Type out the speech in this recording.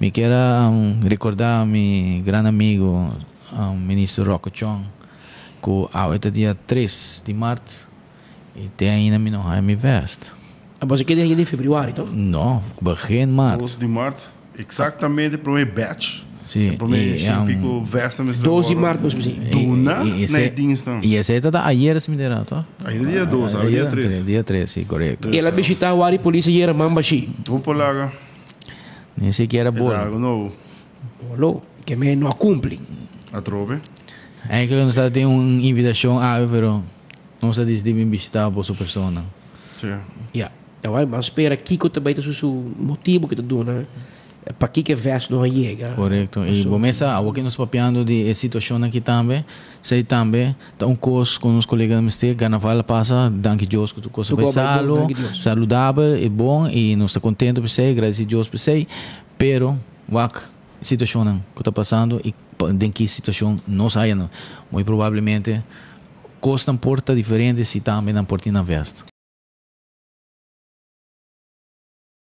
Me quero um, recordar meu grande amigo, um, ministro Rocco Chong, que hoje dia 3 de março e tem ainda me não me veste. Você quer ainda em fevereiro, então? Não, barrei em março. 12 de março, exatamente para o batch. Sim. Probeer je een pico versen met Dozi markt moest misschien. Duna? Nee, diensten. Je zei dat ayer is meteen aan, toch? Ayer dia dos, ayer tres. Ayer tres, sí, correcto. Y la visita wari police hier mambashi. Dupolaga nem sei que Era algo nuevo. Bolo, que me no cumpre. A trove. É que não está tem uma invitação a pero não se diz de me visitar a sua pessoa. Sim. Yeah. Eu espera aqui que eu também tenho o motivo que te dando, né? ¿eh? para que vers no llega. Correcto. Y so, comienza, aquí nos papiando de situação aqui também, Sei também, está um curso com os colegas de carnaval passa, danke Deus que tu cosa vai salo, saludable, é bom, e nós está contente por sei, a Deus por sei, pero, wak, situação que está passando e de que situação não saia, muito provavelmente, custa porta diferente se também não porta na veste.